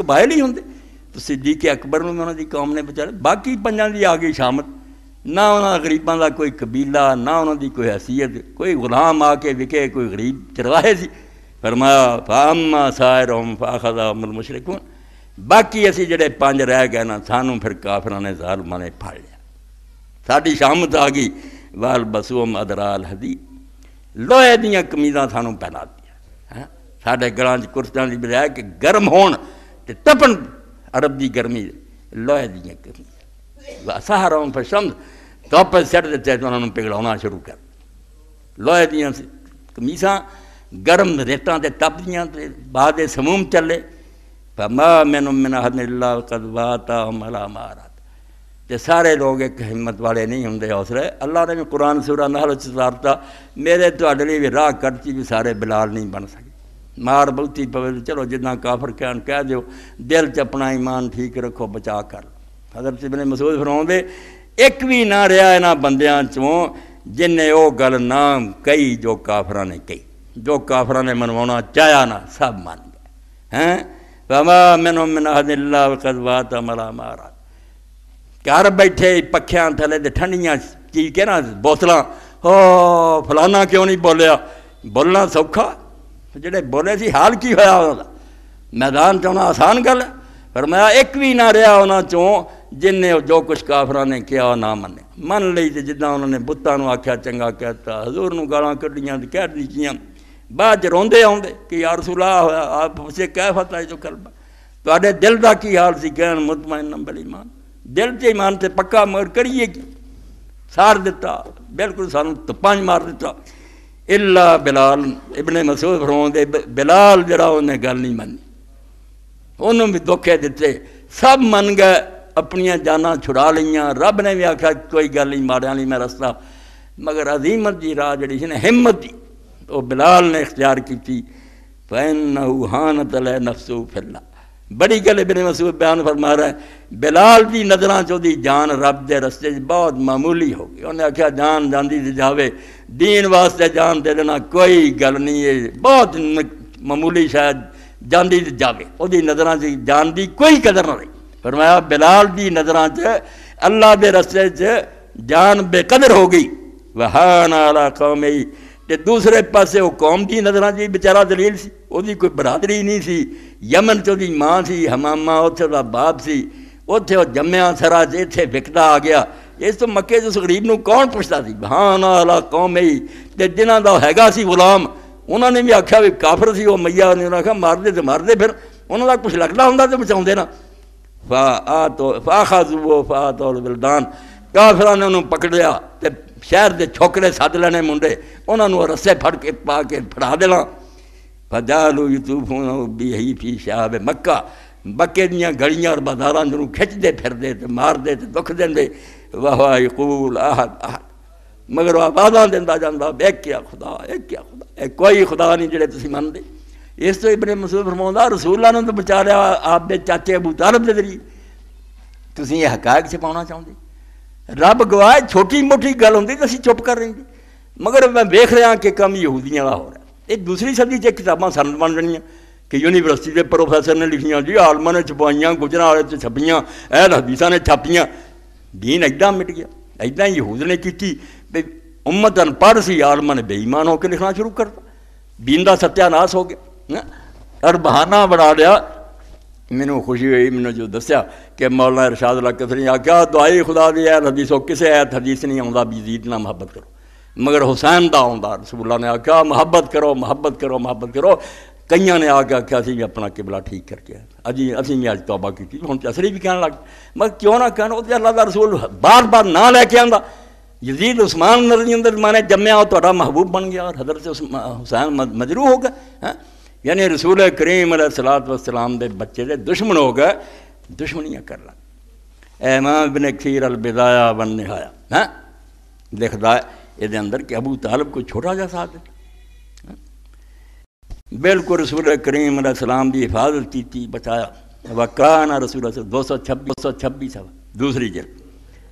कबायल ही होंगे तो के अकबर में उन्होंने कौम ने बचा बाकी पंजा की आ गई शामत ना उन्होंने गरीबों का कोई कबीला ना उन्होंने कोई हैसीयत कोई गुलाम आके विके कोई गरीब चरवाहे से फरमाया फामा साहर फाखदा अमल मुशरकून बाकी असी जे रह गए ना सानू फिर काफर ने जालमा ने फाड़ लिया साड़ी शामत आ गई वाल बसुम अदराल हदी लोहे दिया कमीजा सानू पहना दी है साढ़े गलों कुर्सा भी रह गर्म होने तपन अरब की गर्मी लोहे दी सहारा पर समझ तप सड़ दिता तो उन्होंने पिघलाना शुरू कर लोहे दिया कमीसा गर्म रेटा से तप दियाँ बाद समूम चले मैनू मिना हमला कदवाता मला महाराज तो सारे लोग एक हिम्मत वाले नहीं होंगे हौसले अल्लाह ने भी कुरान सुरान हल चारता मेरे तो लिए भी राह करती भी सारे बिलाल नहीं बन सके ਮਾਰ ਬਲਤੀ ਪਵੇ ਚਲੋ ਜਿੱਦਾਂ ਕਾਫਰ ਕਹਿਣ ਕਹਿ ਦਿਓ ਦਿਲ 'ਚ ਆਪਣਾ ਈਮਾਨ ਠੀਕ ਰੱਖੋ ਬਚਾ ਕਰ ਹਜ਼ਰਤ ਇਬਨ ਮਸੂਦ ਫਰਮਾਉਂਦੇ ਇੱਕ ਵੀ ਨਾ ਰਿਹਾ ਇਹਨਾਂ ਬੰਦਿਆਂ 'ਚੋਂ ਜਿਨਨੇ ਉਹ ਗੱਲ ਨਾ ਕਹੀ ਜੋ ਕਾਫਰਾਂ ਨੇ ਕਹੀ ਜੋ ਕਾਫਰਾਂ ਨੇ ਮਨਵਾਉਣਾ ਚਾਹਿਆ ਨਾ ਸਭ ਮੰਨ ਗਏ ਹੈ ਵਮਾ ਮੈਨੂੰ ਮਨਹਦਿਲਲਾ ਵਕਦਵਾਤ ਅਮਲਾ ਮਾਰਾ ਘਰ ਬੈਠੇ ਪੱਖਿਆਂ ਥਲੇ ਤੇ ਠੰਡੀਆਂ ਚੀਜ਼ ਕੇ ਨਾ ਬੋਤਲਾਂ ਹੋ ਫਲਾਣਾ ਕਿਉਂ ਨਹੀਂ ਬੋਲਿਆ ਬੋਲਣਾ ਸੌਖਾ ਜਿਹੜੇ ਬੋਲੇ ਸੀ ਹਾਲ ਕੀ ਹੋਇਆ ਉਹਦਾ ਮੈਦਾਨ ਚ ਆਉਣਾ ਆਸਾਨ ਗੱਲ ਹੈ ਪਰ ਮੈਂ ਇੱਕ ਵੀ ਨਾ ਰਿਹਾ ਉਹਨਾਂ ਚੋਂ ਜਿਨਨੇ ਜੋ ਕੁਝ ਕਾਫਰਾਂ ਨੇ ਕਿਹਾ ਨਾ ਮੰਨੇ ਮੰਨ ਲਈ ਤੇ ਜਿੱਦਾਂ ਉਹਨਾਂ ਨੇ ਬੁੱਤਾਂ ਨੂੰ ਆਖਿਆ ਚੰਗਾ ਕਹਿਤਾ ਹਜ਼ੂਰ ਨੂੰ ਗਾਲਾਂ ਕੱਢੀਆਂ ਤੇ ਕਹਿ ਦਿੱਤੀਆਂ ਬਾਅਦ ਰੋਂਦੇ ਆਉਂਦੇ ਕਿ ਯਾ ਰਸੂਲਾ ਹੋਇਆ ਆਪ ਉਸੇ ਕਹਿ ਫਤਾ ਜੋ ਕਲਬਾ ਤੁਹਾਡੇ ਦਿਲ ਦਾ ਕੀ ਹਾਲ ਸੀ ਕਹਿਣ ਮੁਤਮੈਨ ਨੰਬਰ ਇਮਾਨ ਦਿਲ ਤੇ ਇਮਾਨ ਤੇ ਪੱਕਾ ਮਰ ਕਰੀਏ ਸਾਰ ਦਿੱਤਾ ਬਿਲਕੁਲ ਸਾਨੂੰ ਤਪਾਂ ਮਾਰ ਦਿੱਤਾ इला बिलाल इबने मसूद फरमाते बिलाल जरा उन्हें गल नहीं मनी उन्होंने भी दुखे दिते सब मन गए अपन जाना छुड़ा लिया रब ने भी आख्या कोई गल नहीं मारिया नहीं मैं रस्ता मगर अजीमत जी राह जी ने हिम्मत जी वो तो बिलाल ने इख्तियार की फैन हान तल नफसू फिल्ला बड़ी गल इबने मसूद बयान फरमा रहा है बिलाल की नज़र चोरी जान रब के रस्ते बहुत मामूली हो गई उन्हें आख्या जान जाती जावे दीन वास्ते जान दे देना कोई गल नहीं है बहुत मामूली शायद जाती जाए वो नज़र से जान की कोई कदर ना रही मैं बिलाल की नज़र च अल्लाह के रस्ते जान बेकदर हो गई वह नाला कौम ही तो दूसरे पास वह कौम की नज़र से बेचारा दलील से वो कोई बरादरी नहीं सी यमन चोरी माँ सी हमामा उ बाप से उत्थे जमया सरा इतने विकता आ गया ਇਸ ਤੋਂ ਮੱਕੇ ਦੇ ਸਗਰੀਬ ਨੂੰ ਕੌਣ ਪੁੱਛਦਾ ਸੀ ਬਹਾਨ ਆਲਾ ਕੌਮੇ ਤੇ ਜਿਨ੍ਹਾਂ ਦਾ ਹੈਗਾ ਸੀ ਗੁਲਾਮ ਉਹਨਾਂ ਨੇ ਵੀ ਆਖਿਆ ਵੀ ਕਾਫਰ ਸੀ ਉਹ ਮਈਆ ਨੇ ਉਹਨਾਂ ਆਖਿਆ ਮਾਰਦੇ ਤੇ ਮਾਰਦੇ ਫਿਰ ਉਹਨਾਂ ਦਾ ਕੁਝ ਲੱਗਦਾ ਹੁੰਦਾ ਤੇ ਬਚਾਉਂਦੇ ਨਾ ਫਾ ਆ ਤੋ ਫਾ ਖਾਜ਼ੂ ਫਾ ਤੋਲ ਬਿਲਦਾਨ ਕਾਫਰਾਂ ਨੇ ਉਹਨੂੰ ਪਕੜਿਆ ਤੇ ਸ਼ਹਿਰ ਦੇ ਛੋਕਰੇ ਸੱਦ ਲੈਣੇ ਮੁੰਡੇ ਉਹਨਾਂ ਨੂੰ ਰੱਸੇ ਫੜ ਕੇ ਪਾ ਕੇ ਫੜਾ ਦੇਣਾ ਫਦਾਲੂ ਯਤੂਫੂਨ ਬਿਹੀ ਫੀ ਸ਼ਾਬ ਮੱਕਾ ਬੱਕੇ ਦੀਆਂ ਗਲੀਆਂ ਔਰ ਬਾਜ਼ਾਰਾਂ ਨੂੰ ਖਿੱਚਦੇ ਫਿਰਦੇ ਤੇ ਮਾਰਦੇ ਤੇ ਦੁੱਖ ਦਿੰਦੇ ਵਾਹ ਯਕੂਲ ਆਹਦ ਆਹਦ ਮਗਰ ਉਹ ਆਵਾਜ਼ਾਂ ਦਿੰਦਾ ਜਾਂਦਾ ਵੇਖ ਕੇ ਖੁਦਾ ਇਹ ਕੀ ਖੁਦਾ ਇਹ ਕੋਈ ਖੁਦਾ ਨਹੀਂ ਜਿਹੜੇ ਤੁਸੀਂ ਮੰਨਦੇ ਇਸ ਤੋਂ ਇਬਨ ਮਸੂਦ ਫਰਮਾਉਂਦਾ ਰਸੂਲਾਂ ਨੂੰ ਤਾਂ ਵਿਚਾਰਿਆ ਆਪਦੇ ਚਾਚੇ ਅਬੂ ਤਾਲਬ ਦੇ ਜ਼ਰੀਏ ਤੁਸੀਂ ਇਹ ਹਕਾਇਕ ਛਪਾਉਣਾ ਚਾਹੁੰਦੇ ਰੱਬ ਗਵਾਹ ਛੋਟੀ ਮੋਟੀ ਗੱਲ ਹੁੰਦੀ ਤਾਂ ਅਸੀਂ ਚੁੱਪ ਕਰ ਰਹਿੰਦੇ ਮਗਰ ਮੈਂ ਵੇਖ ਰਿਹਾ ਕਿ ਕੰਮ ਯਹੂਦੀਆਂ ਦਾ ਹੋ ਰਿਹਾ ਇਹ ਦੂਸਰੀ ਸਦੀ 'ਚ ਕਿਤਾਬਾਂ ਸਾਨੂੰ ਬਣ ਜਾਣੀਆਂ कि यूनीवर्सिटी के प्रोफेसर ने लिखिया जी आलमा ने छपाइया गुजरात से छपिया एल हदीसा ने छापिया दीन ऐदा मिट गया ऐदा यूद ने की उम्मत अनपढ़ से आलमा ने बेईमान होकर लिखना शुरू करता दीन का सत्यानाश हो गया और बहाना बना लिया मैनू खुशी हुई मैंने जो दसिया कि मौलना इरशाद लाकत ने आख्या दुआई खुदा भी ऐत हदीस हो किसे ऐत हदीस नहीं आता भी जीत ना मुहब्बत करो मगर हुसैन का आंदा रसूला ने आख्या मुहब्बत करो मुहब्बत करो मुहब्बत करो कई ने आके आख्या अभी अपना किबला ठीक करके अजी असी भी ਅਸੀਂ तौबा की हम ਕੀਤੀ भी ਤਸਰੀ लग ਕਹਿਣ क्यों ना ਕਿਉਂ वो अल्लाह का रसूल बार बार ना लैके आता यजीद उस्मान नदी अंदर माने जमया तो महबूब बन गया और हजरत हुसैन मजरू हो गए है यानी रसूल करीम सलात वसलाम के बच्चे के दुश्मन हो गए दुश्मनियाँ कर लग एमाम बिन खीर बिदाया बन निहाया है लिखता है ये अंदर कि अबू तालब कोई छोटा जा साथ है बिल्कुल रसूल करीम सलाम की हिफाजत की थी बचाया वकाना रसूल दो सौ छब्बीस दो सौ छब्बीस दूसरी जल्द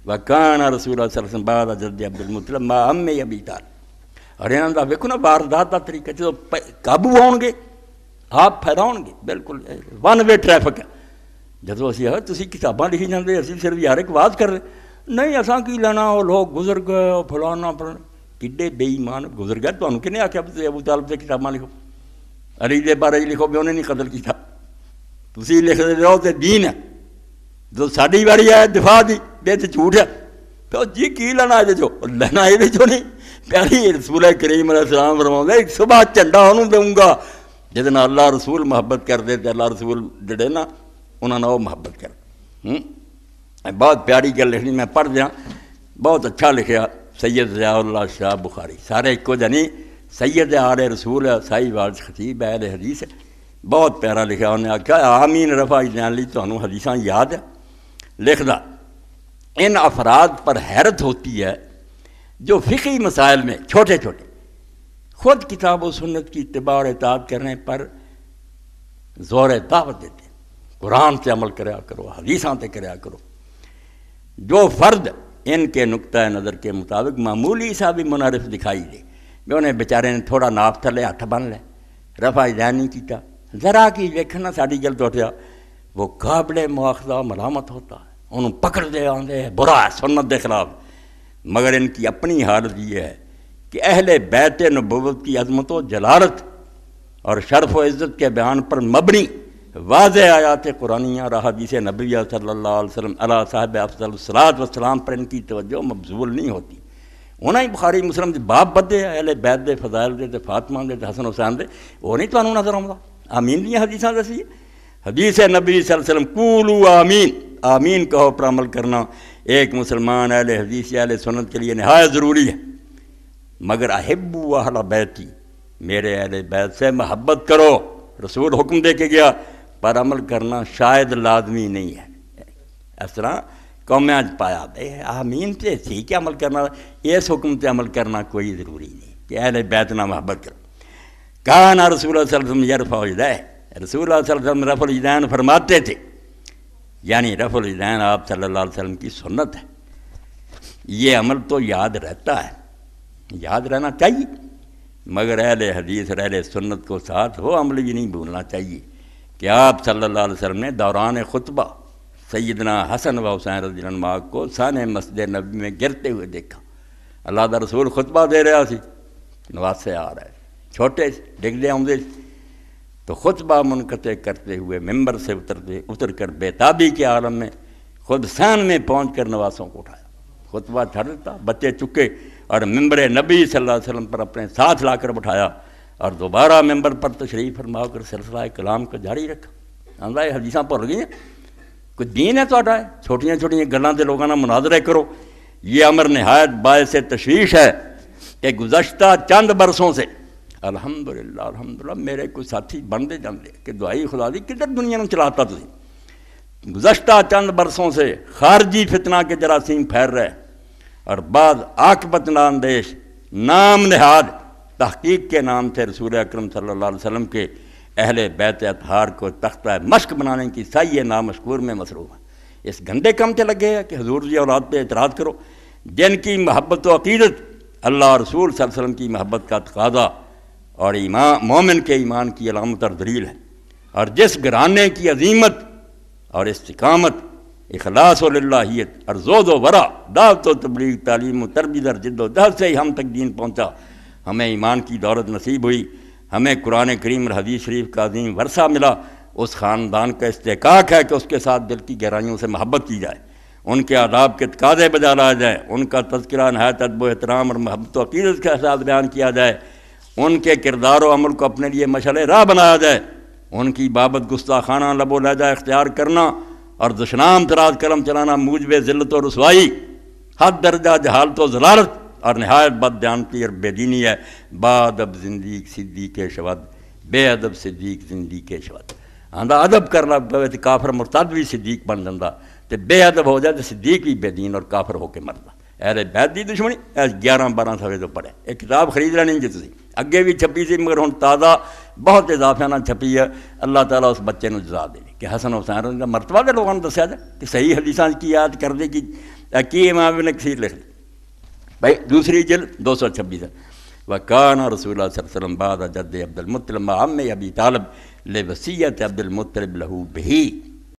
वकाना रसूल बाद जद अब्दुल मुतलब मा अमे अबी तार और का वेखो ना वारदात का तरीका जो काबू आने आप फैलाउणगे बिल्कुल वन वे ट्रैफिक है जो असि हाँ, किताबा लिखी जाते सिर भी हर एक आवाज़ कर रहे नहीं असा की लैना वो लोग गुजर गए फलाना फलाना किड्डे बेईमान गुजर गए तो आख्या अबू तालब से किताबा लिखो अरे दे बारे लिखो भी उन्हें नहीं कतल किया तुम लिखते रहो तो दीन है जो साड़ी बारी है दिफा दी बेच झूठ है तो जी की लेना ये जो लेना ये जो नहीं प्यारी रसूल है करीम सलाम एक सुबह झंडा उन्होंने दूंगा जिद ना अल्लाह रसूल मुहब्बत करते अल्लाह रसूल जड़े ना उन्होंने वह मुहब्बत कर बहुत प्यारी गल लिखनी मैं पढ़ दिया बहुत अच्छा लिखा सैयद जयाउल्ला शाह बुखारी सारे एक जानी सैयद आर रसूल साई वाल खतीब है हदीस बहुत प्यारा लिखा उन्हें आख्या आमीन रफा ली तो हदीसा याद है लिखदा इन अफराद पर हैरत होती है जो फ़िकी मसाइल में छोटे छोटे खुद किताब व सुन्नत की इतबा और इताब करने पर ज़ोर दावत देते हैं कुरान से अमल कराया करो हदीसा से कराया करो जो फ़र्द इनके नुक़ नज़र के मुताबिक मामूली सा भी मुनारफ दिखाई दे भी उन्हें बेचारे ने थोड़ा नाप थले हथ बन लै रफा जय नहीं किया जरा कि वेखना साड़ी गल तुट जा वो काबले मुआखदा मलामत होता है उन्होंने पकड़ दे आते हैं बुरा है सुनत के खिलाफ मगर इनकी अपनी हालत यह है कि अहले बैत नबूत की अजमत व जलालत और शर्फ व इज़्ज़त के बयान पर मबनी वाज आयात कुरानिया रहादी से नबी सल्ला वसलम अला साहब अफजल सलात वसलाम पर इनकी तवज्जो मबजूल नहीं होती उन्होंने ही बुखारी मुस्लिम बाप बदे अले बैद के फजायल के फातमा के हसन हुसैन के वो नहीं तो नजर आता आमीन दिन हदीसा दसी हदीस है नबी सलम कूलू आमीन आमीन कहो पर अमल करना एक मुसलमान अले हदीस अले सुनत के लिए नहायत जरूरी है मगर अहिबू आहला बैती मेरे अले बैद से मोहब्बत करो रसूल हुक्म दे के गया पर अमल करना शायद लाजमी नहीं है इस तरह कौम्याज पाया आमीन से ठीक है अमल करना इस हुक्म से अमल करना कोई ज़रूरी नहीं कि अरे बैतना महबत करो कहा ना रसूल वसलम यरफा उजदै रसूल वसलम रफुल उजदैन फरमाते थे यानी रफुल जैन आप सल्ला वसलम की सुन्नत है ये अमल तो याद रहता है याद रहना चाहिए मगर अहल हदीस अहल सुन्नत को साथ हो अमल भी नहीं भूलना चाहिए कि आप सल्ला वसलम ने दौरान खुतबा सैदना हसन व हुसैन रजनमाग को साने मस्जिद नबी में गिरते हुए देखा अल्लाह का रसूल खुतबा दे रहा सी नवासे आ रहा है छोटे डिगदे आते तो खुतबा मुनक़ करते हुए मेम्बर से उतरते उतर कर बेताबी के आलम में खुद सहन में पहुँच कर नवासों को उठाया खुतबा छड़ देता बच्चे चुके और मेम्बर नबी सल्लल्लाहु अलैहि वसल्लम पर अपने साथ ला कर बैठाया और दोबारा मेम्बर पर तशरीफ़ फरमा कर सिलसिला कलाम को जारी रखा आंदा हदीसा भुल गई दीन है तो छोटिया छोटिया गलों के लोगों ਲੋਕਾਂ मुनाजरे करो ये अमर नहायत बाय से तशीश है कि गुजशत चंद बरसों से अलहमदुल्ला अलहमदुल्ला मेरे को साथी बनते जाते कि दुआई खुदा दी किधर दुनिया में चलाता तुम गुजशत चंद बरसों से खारजी फितना के जरासीम फैर रहे और बाद आकबत नाम देश नाम नहाद तहकीक के नाम थे रसूल अक्रम सल्ला वसलम के अहल बैत अतहार को तख्ता मश्क बनाने की सही नामशूर में मसरूफ़ है इस गंदे काम से लग है कि हजूर जी औलाद पे एतराज़ करो जिनकी महब्बत व अकीदत अल्लाह रसूल सल्लम की महब्बत का तकाजा और ईमान मोमिन के ईमान की अलामत और दलील है और जिस घराने की अजीमत और इसकामत अखलास वल्लाहीत और जोद वरा दावत व तबलीग तालीम तरबीदर जिद्दोजहद से ही हम तक दीन पहुँचा हमें ईमान की दौलत नसीब हुई हमें कुरान करीम और हदीस शरीफ का अजीम वर्षा मिला उस ख़ानदान का इस्तेकाक है कि उसके साथ दिल की गहराइयों से महब्बत की जाए उनके आदाब के तकाजे बजा लाया जाए उनका तस्करा नहायत अदब एहतराम और महब्बत अकीदत के साथ बयान किया जाए उनके किरदार अमल को अपने लिए मशल राह बनाया जाए उनकी बाबत गुस्ताखाना लबो लहजा इख्तियार करना और दुशनाम तराज कलम चलाना मूजब ज़िलत और रसवाई हद दर्जा जहालत व जलालत और नहायत बदयानती और बेदीनी है बादब जिंदगी सिद्दी के शवद बेअदब सिद्दीक जिंदगी के शवद आंदा अदब करना पवे तो काफर मुर्तद भी सिद्दीक बन जाता तो बेअदब हो जाए तो सिद्दीक भी बेदीन और काफर होकर मरता अरे बैदी दुश्मनी ऐस ग्यारह बारह सवे तो पढ़े एक किताब खरीद लेनी जी तुम अगे भी छपी थी मगर हूँ ताज़ा बहुत इजाफिया छपी है अल्लाह ताला उस बच्चे जजा दे कि हसन हुसैन का मरतबा के लोगों ने दसाया जाए कि सही हदीसा की याद करते कि इमाम ने कसीर लिख ली بھائی جل دو سو چھبیس وکان رسول اللَّهِ صَلَّى اللَّهُ عَلَيْهِ وسلم بعد جد عبد المطلب عم ابی طالب لوسیت عبد المطلب لَهُ بِهِ